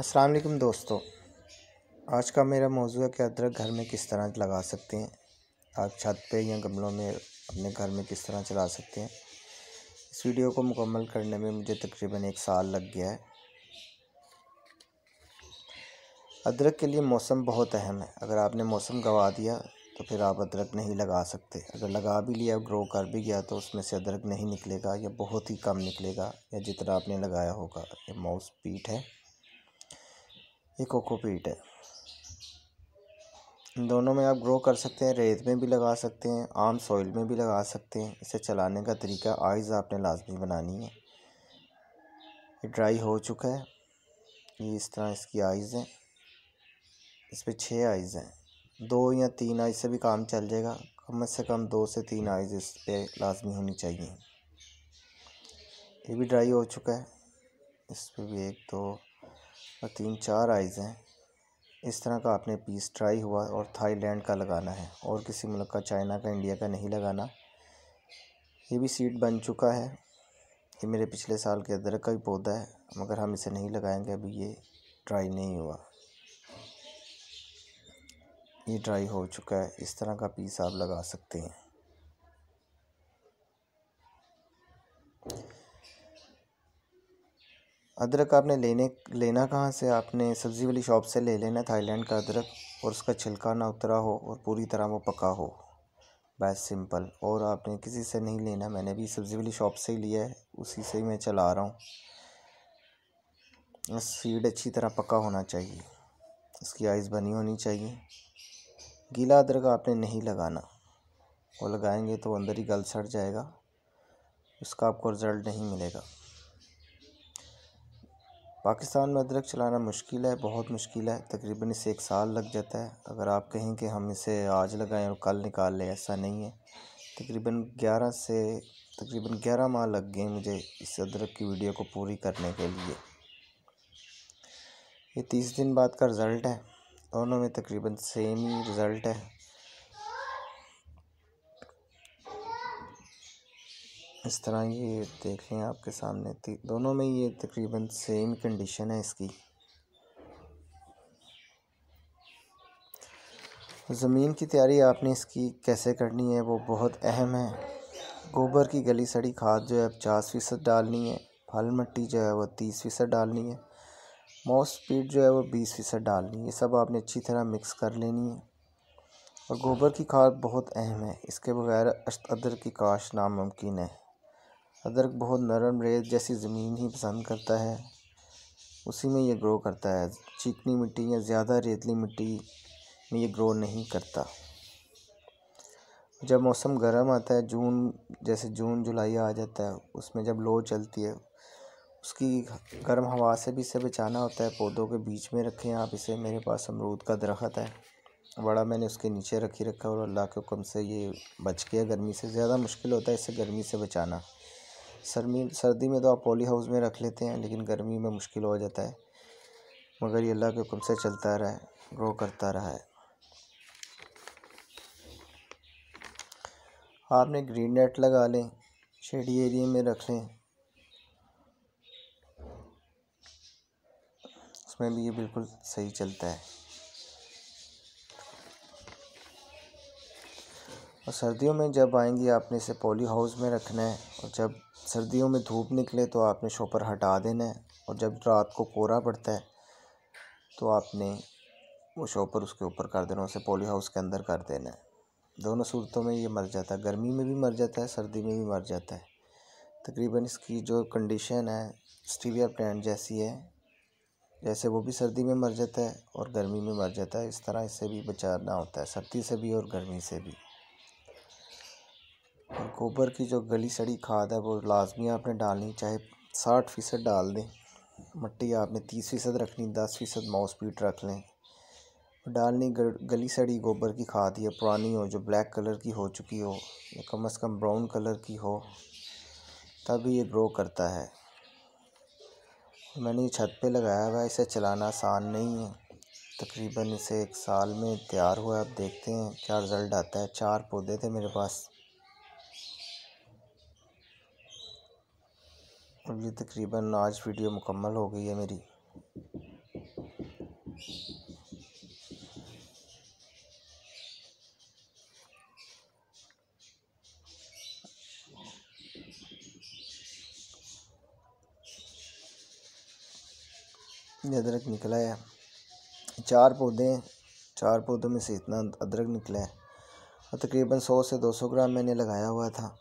अस्सलाम वालेकुम दोस्तों आज का मेरा मौजू है कि अदरक घर में किस तरह लगा सकते हैं आप छत पे या गमलों में अपने घर में किस तरह चला सकते हैं इस वीडियो को मुकम्मल करने में मुझे तकरीबन एक साल लग गया है अदरक के लिए मौसम बहुत अहम है अगर आपने मौसम गवा दिया तो फिर आप अदरक नहीं लगा सकते अगर लगा भी लिया ग्रो कर भी गया तो उसमें से अदरक नहीं निकलेगा या बहुत ही कम निकलेगा या जितना आपने लगाया होगा ये माउस पीट है ये कोकोपीट है इन दोनों में आप ग्रो कर सकते हैं रेत में भी लगा सकते हैं आम सॉइल में भी लगा सकते हैं इसे चलाने का तरीका आइज़ आपने लाजमी बनानी है ये ड्राई हो चुका है ये इस तरह इसकी आइज़ हैं इस पर छः आइज़ हैं दो या तीन आइज से भी काम चल जाएगा कम से कम दो से तीन आइज इस पर लाजमी होनी चाहिए ये भी ड्राई हो चुका है इस पर भी एक दो और तीन चार आइज़ हैं इस तरह का आपने पीस ट्राई हुआ और थाईलैंड का लगाना है और किसी मुल्क का चाइना का इंडिया का नहीं लगाना ये भी सीड बन चुका है ये मेरे पिछले साल के अदरक का भी पौधा है मगर हम इसे नहीं लगाएंगे अभी ये ट्राई नहीं हुआ ये ड्राई हो चुका है इस तरह का पीस आप लगा सकते हैं अदरक आपने लेने लेना कहाँ से आपने सब्ज़ी वाली शॉप से ले लेना थाईलैंड का अदरक और उसका छिलका ना उतरा हो और पूरी तरह वो पका हो बस सिंपल और आपने किसी से नहीं लेना मैंने भी सब्ज़ी वाली शॉप से ही लिया है उसी से ही मैं चला रहा हूँ सीड अच्छी तरह पका होना चाहिए उसकी आइस बनी होनी चाहिए गीला अदरक आपने नहीं लगाना वो लगाएंगे तो अंदर ही गल सड़ जाएगा उसका आपको रिज़ल्ट नहीं मिलेगा पाकिस्तान में अदरक चलाना मुश्किल है बहुत मुश्किल है तकरीबन इसे एक साल लग जाता है अगर आप कहें कि हम इसे आज लगाएं और कल निकाल लें ऐसा नहीं है तकरीबन ग्यारह से तकरीबन ग्यारह माह लग गए मुझे इस अदरक की वीडियो को पूरी करने के लिए ये तीस दिन बाद का रिज़ल्ट है दोनों में तकरीबन सेम ही रिज़ल्ट है इस तरह ये देखें आपके सामने दोनों में ये तकरीबन सेम कंडीशन है इसकी ज़मीन की तैयारी आपने इसकी कैसे करनी है वो बहुत अहम है गोबर की गली सड़ी खाद जो है पचास फ़ीसद डालनी है फल मिट्टी जो है वो तीस फ़ीसद डालनी है मोस्ट स्पीड जो है वो बीस फ़ीसद डालनी है ये सब आपने अच्छी तरह मिक्स कर लेनी है और गोबर की खाद बहुत अहम है इसके बगैर अदर की काश नामुमकिन है अदरक बहुत नरम रेत जैसी ज़मीन ही पसंद करता है उसी में ये ग्रो करता है चीकनी मिट्टी या ज़्यादा रेतली मिट्टी में ये ग्रो नहीं करता जब मौसम गर्म आता है जून जैसे जून जुलाई आ जाता है उसमें जब लो चलती है उसकी गर्म हवा से भी इसे बचाना होता है पौधों के बीच में रखें आप इसे मेरे पास अमरूद का दरख्त है बड़ा मैंने उसके नीचे रखी रखा और अल्लाह के हुक्म से ये बच गया गर्मी से ज़्यादा मुश्किल होता है इसे गर्मी से बचाना सर्मी सर्दी में तो आप पॉली हाउस में रख लेते हैं लेकिन गर्मी में मुश्किल हो जाता है मगर ये अल्लाह के हुक्म से चलता रहा है ग्रो करता रहा है आपने ग्रीन नेट लगा लें शेडी एरिए में रख लें उसमें भी ये बिल्कुल सही चलता है और सर्दियों में जब आएंगी आपने इसे पॉली हाउस में रखना है और जब सर्दियों में धूप निकले तो आपने शॉपर हटा देना है और जब रात को कोहरा पड़ता है तो आपने वो शॉपर उसके ऊपर कर देना उसे पोली हाउस के अंदर कर देना है दोनों सूरतों में ये मर जाता है गर्मी में भी मर जाता है सर्दी में भी मर जाता है तकरीबन इसकी जो कंडीशन है स्टीवियर प्लान जैसी है जैसे वो भी सर्दी में मर जाता है और गर्मी में मर जाता है इस तरह इससे भी बचाना होता है सर्दी से भी और गर्मी से भी गोबर की जो गली सड़ी खाद है वो लाजमी आपने डालनी चाहे साठ फ़ीसद डाल दें मट्टी आपने तीस फ़ीसद रखनी दस फ़ीसद माउसपीट रख लें डालनी गली सड़ी गोबर की खाद या पुरानी हो जो ब्लैक कलर की हो चुकी हो या कम अज़ कम ब्राउन कलर की हो तभी ये ग्रो करता है मैंने ये छत पे लगाया हुआ है इसे चलाना आसान नहीं है तकरीबन इसे एक साल में तैयार हुआ है आप देखते हैं क्या रिज़ल्ट आता है चार पौधे थे मेरे पास तो ये तकरीबन आज वीडियो मुकम्मल हो गई है मेरी अदरक निकला है चार पौधे हैं चार पौधों में से इतना अदरक निकला है और तकरीबन सौ से दो सौ ग्राम मैंने लगाया हुआ था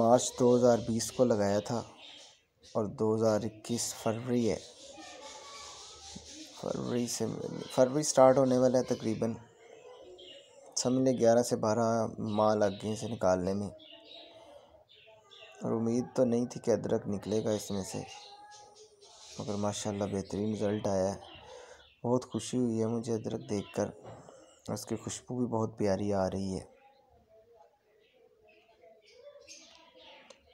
मार्च 2020 को लगाया था और 2021 फरवरी है फरवरी से फरवरी स्टार्ट होने वाला है तकरीबन समझ लें ग्यारह से बारह माह लग गए इसे निकालने में और उम्मीद तो नहीं थी कि अदरक निकलेगा इसमें से मगर माशाल्लाह बेहतरीन रिज़ल्ट आया है बहुत खुशी हुई है मुझे अदरक देखकर उसकी खुशबू भी बहुत प्यारी आ रही है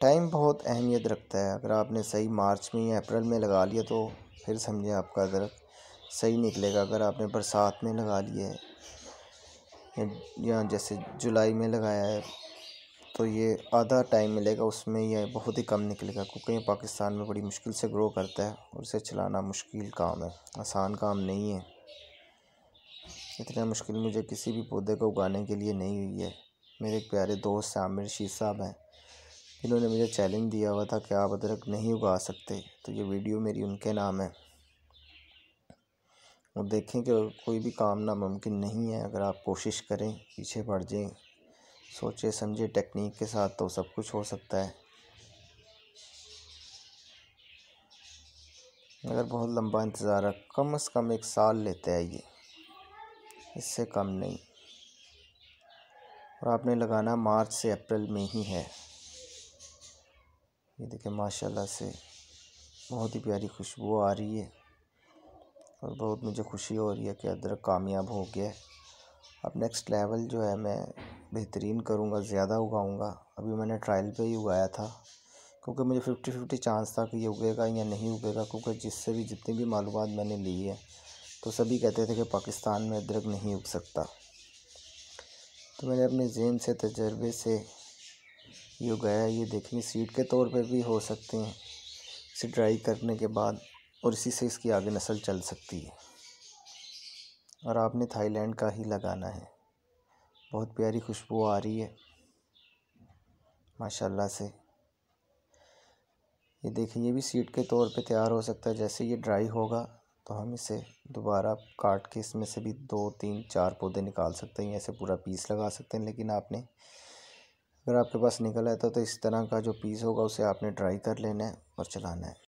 टाइम बहुत अहमियत रखता है अगर आपने सही मार्च में या अप्रैल में लगा लिया तो फिर समझें आपका दरख़्त सही निकलेगा अगर आपने बरसात में लगा लिया है या जैसे जुलाई में लगाया है तो ये आधा टाइम मिलेगा उसमें यह बहुत ही कम निकलेगा क्योंकि ये पाकिस्तान में बड़ी मुश्किल से ग्रो करता है और इसे चलाना मुश्किल काम है आसान काम नहीं है इतना मुश्किल मुझे किसी भी पौधे को उगाने के लिए नहीं हुई है मेरे एक प्यारे दोस्त आमिर शीर साहब हैं इन्होंने मुझे चैलेंज दिया हुआ था कि आप अदरक नहीं उगा सकते तो ये वीडियो मेरी उनके नाम है और देखें कि कोई भी काम नामुमकिन नहीं है अगर आप कोशिश करें पीछे पड़ जाएं सोचे समझे टेक्निक के साथ तो सब कुछ हो सकता है अगर बहुत लंबा इंतज़ार है कम से कम एक साल लेते हैं ये इससे कम नहीं और आपने लगाना मार्च से अप्रैल में ही है ये देखिए माशाल्लाह से बहुत ही प्यारी खुशबू आ रही है और बहुत मुझे खुशी हो रही है कि अदरक कामयाब हो गया है अब नेक्स्ट लेवल जो है मैं बेहतरीन करूँगा ज़्यादा उगाऊँगा अभी मैंने ट्रायल पे ही उगाया था क्योंकि मुझे फिफ्टी फिफ्टी चांस था कि ये उगेगा या नहीं उगेगा क्योंकि जिससे भी जितनी भी मालूम मैंने ली है तो सभी कहते थे कि पाकिस्तान में अदरक नहीं उग सकता तो मैंने अपने जेन से तजर्बे से ये गया ये देखेंगे सीड के तौर पर भी हो सकते हैं इसे ड्राई करने के बाद और इसी से इसकी आगे नस्ल चल सकती है और आपने थाईलैंड का ही लगाना है बहुत प्यारी खुशबू आ रही है माशाल्लाह से ये देखिए ये भी सीड के तौर पे तैयार हो सकता है जैसे ये ड्राई होगा तो हम इसे दोबारा काट के इसमें से भी दो तीन चार पौधे निकाल सकते हैं ऐसे पूरा पीस लगा सकते हैं लेकिन आपने अगर आपके पास निकल आता है तो, तो इस तरह का जो पीस होगा उसे आपने ड्राई कर लेना है और चलाना है